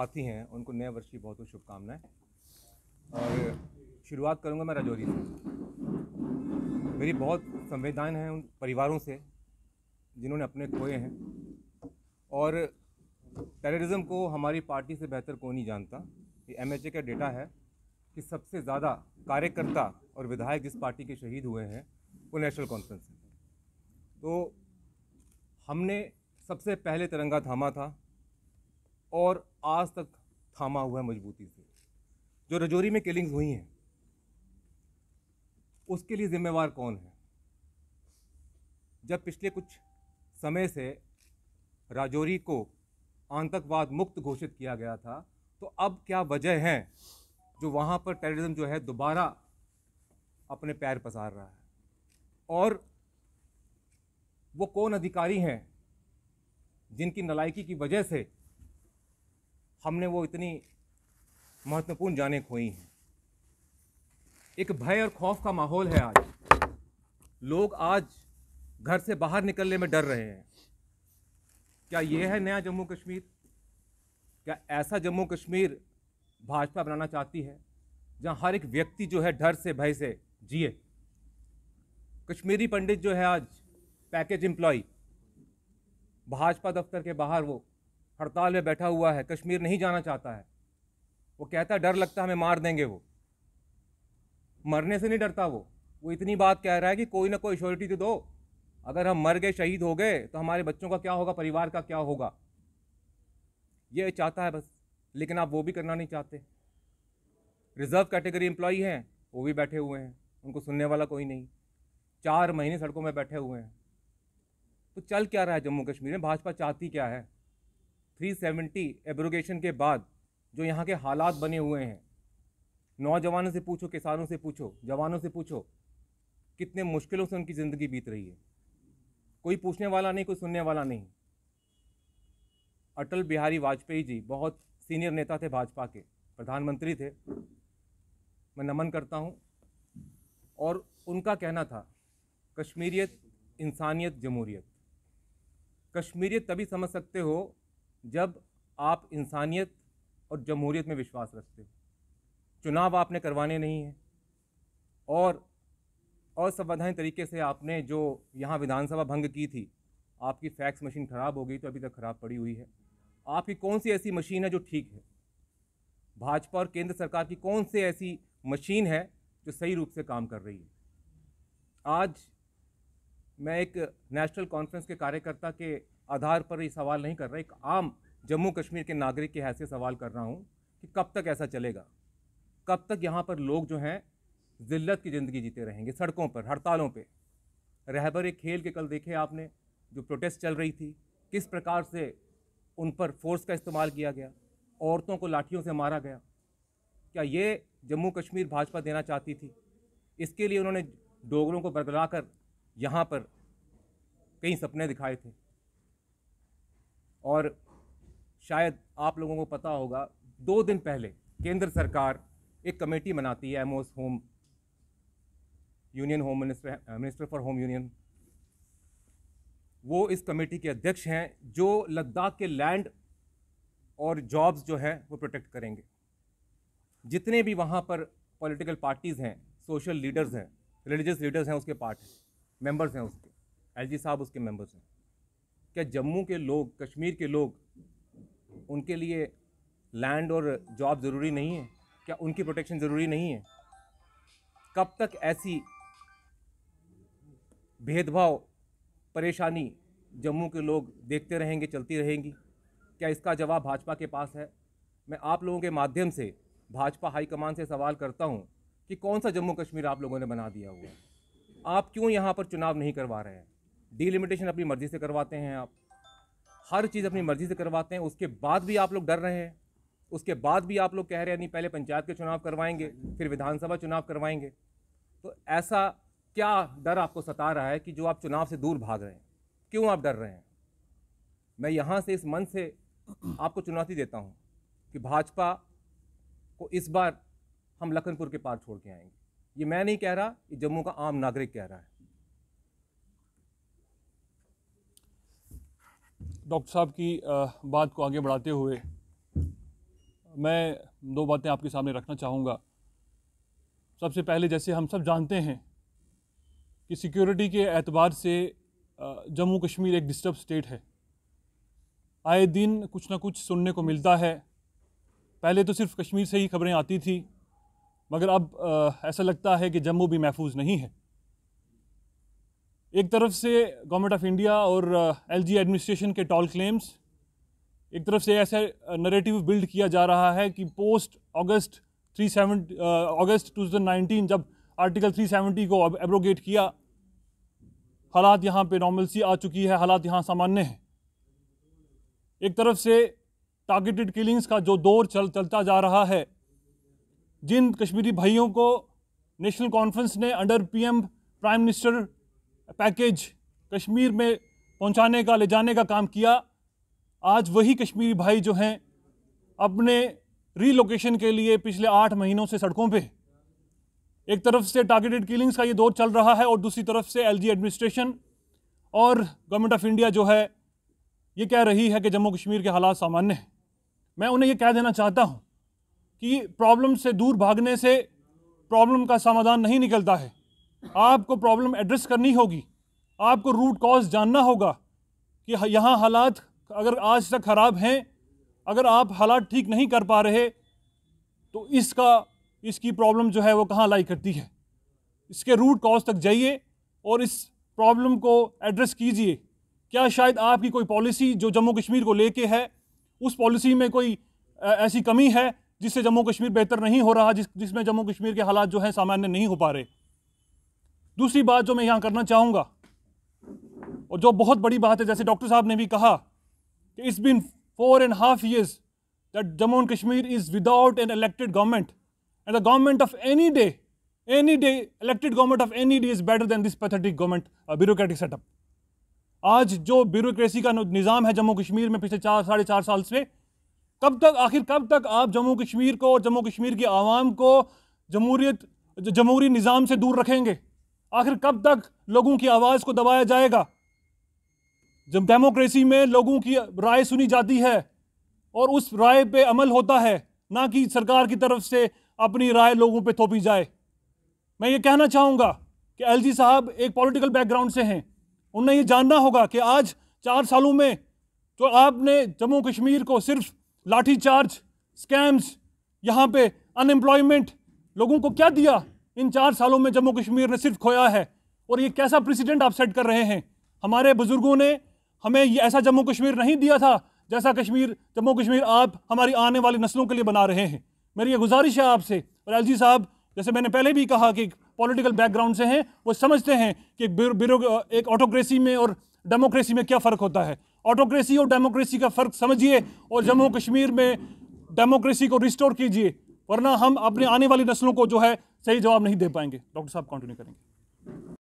साथी हैं उनको नए वर्ष की बहुत बहुत शुभकामनाएँ और शुरुआत करूँगा मैं राजौरी से मेरी बहुत संवेदनाएं हैं उन परिवारों से जिन्होंने अपने खोए हैं और टेररिज्म को हमारी पार्टी से बेहतर कोई नहीं जानता ये एम का डेटा है कि सबसे ज़्यादा कार्यकर्ता और विधायक जिस पार्टी के शहीद हुए हैं वो नेशनल कॉन्फ्रेंस तो हमने सबसे पहले तिरंगा थामा था और आज तक थामा हुआ है मजबूती से जो रजौरी में किलिंग्स हुई हैं उसके लिए ज़िम्मेवार कौन है जब पिछले कुछ समय से राजौरी को आतंकवाद मुक्त घोषित किया गया था तो अब क्या वजह है जो वहाँ पर टेररिज्म जो है दोबारा अपने पैर पसार रहा है और वो कौन अधिकारी हैं जिनकी नलायकी की वजह से हमने वो इतनी महत्वपूर्ण जाने खोई हैं एक भय और खौफ का माहौल है आज लोग आज घर से बाहर निकलने में डर रहे हैं क्या ये है नया जम्मू कश्मीर क्या ऐसा जम्मू कश्मीर भाजपा बनाना चाहती है जहाँ हर एक व्यक्ति जो है डर से भय से जिए कश्मीरी पंडित जो है आज पैकेज एम्प्लॉय भाजपा दफ्तर के बाहर वो हड़ताल में बैठा हुआ है कश्मीर नहीं जाना चाहता है वो कहता है डर लगता है हमें मार देंगे वो मरने से नहीं डरता वो वो इतनी बात कह रहा है कि कोई ना कोई श्योरिटी तो दो अगर हम मर गए शहीद हो गए तो हमारे बच्चों का क्या होगा परिवार का क्या होगा ये चाहता है बस लेकिन आप वो भी करना नहीं चाहते रिजर्व कैटेगरी एम्प्लॉई हैं वो भी बैठे हुए हैं उनको सुनने वाला कोई नहीं चार महीने सड़कों में बैठे हुए हैं तो चल क्या रहा है जम्मू कश्मीर में भाजपा चाहती क्या है 370 एब्रोगेशन के बाद जो यहाँ के हालात बने हुए हैं नौजवानों से पूछो किसानों से पूछो जवानों से पूछो कितने मुश्किलों से उनकी ज़िंदगी बीत रही है कोई पूछने वाला नहीं कोई सुनने वाला नहीं अटल बिहारी वाजपेयी जी बहुत सीनियर नेता थे भाजपा के प्रधानमंत्री थे मैं नमन करता हूँ और उनका कहना था कश्मीरियत इंसानियत जमहूरियत कश्मीरियत तभी समझ सकते हो जब आप इंसानियत और जमहूरीत में विश्वास रखते हो चुनाव आपने करवाने नहीं हैं और असंवैधानिक तरीके से आपने जो यहाँ विधानसभा भंग की थी आपकी फैक्स मशीन ख़राब हो गई तो अभी तक ख़राब पड़ी हुई है आपकी कौन सी ऐसी मशीन है जो ठीक है भाजपा और केंद्र सरकार की कौन सी ऐसी मशीन है जो सही रूप से काम कर रही है आज मैं एक नेशनल कॉन्फ्रेंस के कार्यकर्ता के आधार पर ये सवाल नहीं कर रहा एक आम जम्मू कश्मीर के नागरिक की हैसियत सवाल कर रहा हूँ कि कब तक ऐसा चलेगा कब तक यहाँ पर लोग जो हैं ज़िल्लत की ज़िंदगी जीते रहेंगे सड़कों पर हड़तालों पर रहबर खेल के कल देखे आपने जो प्रोटेस्ट चल रही थी किस प्रकार से उन पर फोर्स का इस्तेमाल किया गया औरतों को लाठियों से मारा गया क्या ये जम्मू कश्मीर भाजपा देना चाहती थी इसके लिए उन्होंने डोगरों को बरगला कर यहाँ पर कई सपने दिखाए थे और शायद आप लोगों को पता होगा दो दिन पहले केंद्र सरकार एक कमेटी बनाती है MoS home union home minister minister for home union वो इस कमेटी के अध्यक्ष हैं जो लद्दाख के लैंड और जॉब्स जो हैं वो प्रोटेक्ट करेंगे जितने भी वहाँ पर पॉलिटिकल पार्टीज़ हैं सोशल लीडर्स हैं रिलीजियस लीडर्स हैं उसके पार्ट हैं मेम्बर्स हैं उसके एल साहब उसके मेम्बर्स हैं क्या जम्मू के लोग कश्मीर के लोग उनके लिए लैंड और जॉब ज़रूरी नहीं है क्या उनकी प्रोटेक्शन ज़रूरी नहीं है कब तक ऐसी भेदभाव परेशानी जम्मू के लोग देखते रहेंगे चलती रहेंगी क्या इसका जवाब भाजपा के पास है मैं आप लोगों के माध्यम से भाजपा हाईकमान से सवाल करता हूँ कि कौन सा जम्मू कश्मीर आप लोगों ने बना दिया हुआ है आप क्यों यहाँ पर चुनाव नहीं करवा रहे हैं डीलिमिटेशन अपनी मर्ज़ी से करवाते हैं आप हर चीज़ अपनी मर्ज़ी से करवाते हैं उसके बाद भी आप लोग डर रहे हैं उसके बाद भी आप लोग कह रहे हैं नहीं पहले पंचायत के चुनाव करवाएंगे फिर विधानसभा चुनाव करवाएंगे तो ऐसा क्या डर आपको सता रहा है कि जो आप चुनाव से दूर भाग रहे हैं क्यों आप डर रहे हैं मैं यहाँ से इस मन से आपको चुनौती देता हूँ कि भाजपा को इस बार हम लखनपुर के पार छोड़ के आएंगे ये मैं नहीं कह रहा ये जम्मू का आम नागरिक कह रहा है डॉक्टर साहब की बात को आगे बढ़ाते हुए मैं दो बातें आपके सामने रखना चाहूँगा सबसे पहले जैसे हम सब जानते हैं कि सिक्योरिटी के एतबार से जम्मू कश्मीर एक डिस्टर्ब स्टेट है आए दिन कुछ ना कुछ सुनने को मिलता है पहले तो सिर्फ कश्मीर से ही खबरें आती थी मगर अब ऐसा लगता है कि जम्मू भी महफूज नहीं है एक तरफ से गवर्नमेंट ऑफ इंडिया और एलजी uh, एडमिनिस्ट्रेशन के टॉल क्लेम्स एक तरफ से ऐसा नरेटिव बिल्ड किया जा रहा है कि पोस्ट अगस्त थ्री अगस्त 2019 जब आर्टिकल 370 को एब्रोगेट किया हालात यहाँ पे नॉर्मलसी आ चुकी है हालात यहाँ सामान्य हैं एक तरफ से टारगेटेड किलिंग्स का जो दौर चल चलता जा रहा है जिन कश्मीरी भाइयों को नेशनल कॉन्फ्रेंस ने under PM prime minister package Kashmir में पहुंचाने का ले जाने का काम किया आज वही कश्मीरी भाई जो हैं अपने रीलोकेशन के लिए पिछले आठ महीनों से सड़कों पे एक तरफ से टारगेटेड किलिंग्स का ये दौर चल रहा है और दूसरी तरफ से एलजी एडमिनिस्ट्रेशन और गवर्नमेंट ऑफ इंडिया जो है ये कह रही है कि जम्मू कश्मीर के हालात सामान्य हैं मैं उन्हें ये कह देना चाहता हूँ कि प्रॉब्लम से दूर भागने से प्रॉब्लम का समाधान नहीं निकलता है आपको प्रॉब्लम एड्रेस करनी होगी आपको रूट कॉज जानना होगा कि यहाँ हालात अगर आज तक ख़राब हैं अगर आप हालात ठीक नहीं कर पा रहे तो इसका इसकी प्रॉब्लम जो है वो कहाँ लाई करती है इसके रूट कॉज तक जाइए और इस प्रॉब्लम को एड्रेस कीजिए क्या शायद आपकी कोई पॉलिसी जो जम्मू कश्मीर को लेके है उस पॉलिसी में कोई ऐसी कमी है जिससे जम्मू कश्मीर बेहतर नहीं हो रहा जिस जिसमें जम्मू कश्मीर के हालात जो हैं सामान्य नहीं हो पा रहे दूसरी बात जो मैं यहाँ करना चाहूँगा और जो बहुत बड़ी बात है जैसे डॉक्टर साहब ने भी कहा कि it's been four and half years that Jammu and Kashmir is without an elected government and the government of any day any day elected government of any day is better than this pathetic government bureaucratic setup आज जो bureaucracy का निज़ाम है जम्मू कश्मीर में पिछले चार साढ़े चार साल से कब तक आखिर कब तक आप जम्मू कश्मीर को और जम्मू कश्मीर की आवाम को जमहूरीत जमहूरी निज़ाम से दूर रखेंगे आखिर कब तक लोगों की आवाज़ को दबाया जाएगा जब डेमोक्रेसी में लोगों की राय सुनी जाती है और उस राय पे अमल होता है ना कि सरकार की तरफ से अपनी राय लोगों पे थोपी जाए मैं ये कहना चाहूँगा कि एलजी साहब एक पॉलिटिकल बैकग्राउंड से हैं उन्हें ये जानना होगा कि आज चार सालों में जो आपने जम्मू कश्मीर को सिर्फ लाठी चार्ज स्कैम्स यहाँ पे अनएम्प्लॉयमेंट लोगों को क्या दिया इन चार सालों में जम्मू कश्मीर ने सिर्फ खोया है और ये कैसा प्रेसिडेंट आप सेट कर रहे हैं हमारे बुजुर्गों ने हमें ये ऐसा जम्मू कश्मीर नहीं दिया था जैसा कश्मीर जम्मू कश्मीर आप हमारी आने वाली नस्लों के लिए बना रहे हैं मेरी ये गुजारिश है आपसे और एल साहब जैसे मैंने पहले भी कहा कि पॉलिटिकल बैकग्राउंड से हैं वो समझते हैं कि ब्यूरो एक ऑटोक्रेसी में और डेमोक्रेसी में क्या फ़र्क होता है ऑटोक्रेसी और डेमोक्रेसी का फ़र्क समझिए और जम्मू कश्मीर में डेमोक्रेसी को रिस्टोर कीजिए वरना हम अपने आने वाली नस्लों को जो है सही जवाब नहीं दे पाएंगे डॉक्टर साहब कंटिन्यू करेंगे